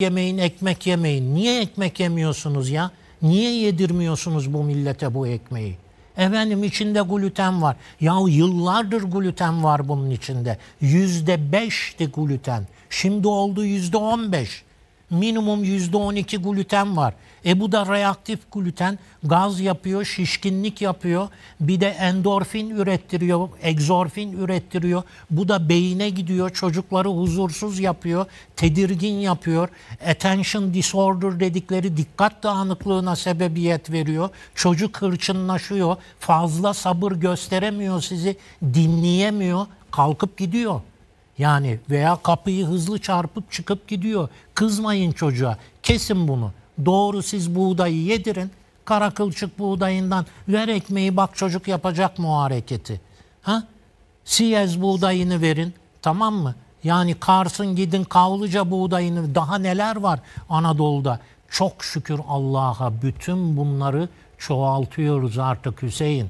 yemeyin, ekmek yemeyin. Niye ekmek yemiyorsunuz ya? Niye yedirmiyorsunuz bu millete bu ekmeği? Efendim içinde gluten var. Ya yıllardır gluten var bunun içinde. Yüzde beşti gluten. Şimdi oldu yüzde on beş minimum %12 gluten var. E bu da reaktif gluten gaz yapıyor, şişkinlik yapıyor. Bir de endorfin ürettiriyor, egzorfin ürettiriyor. Bu da beyine gidiyor, çocukları huzursuz yapıyor, tedirgin yapıyor. Attention disorder dedikleri dikkat dağınıklığına sebebiyet veriyor. Çocuk hırçınlaşıyor, fazla sabır gösteremiyor sizi, dinleyemiyor, kalkıp gidiyor. Yani veya kapıyı hızlı çarpıp çıkıp gidiyor. Kızmayın çocuğa. Kesin bunu. Doğru siz buğdayı yedirin. Kara buğdayından ver ekmeği bak çocuk yapacak mı o hareketi. Ha? Siyez buğdayını verin. Tamam mı? Yani Kars'ın gidin Kavlıca buğdayını daha neler var Anadolu'da. Çok şükür Allah'a bütün bunları çoğaltıyoruz artık Hüseyin.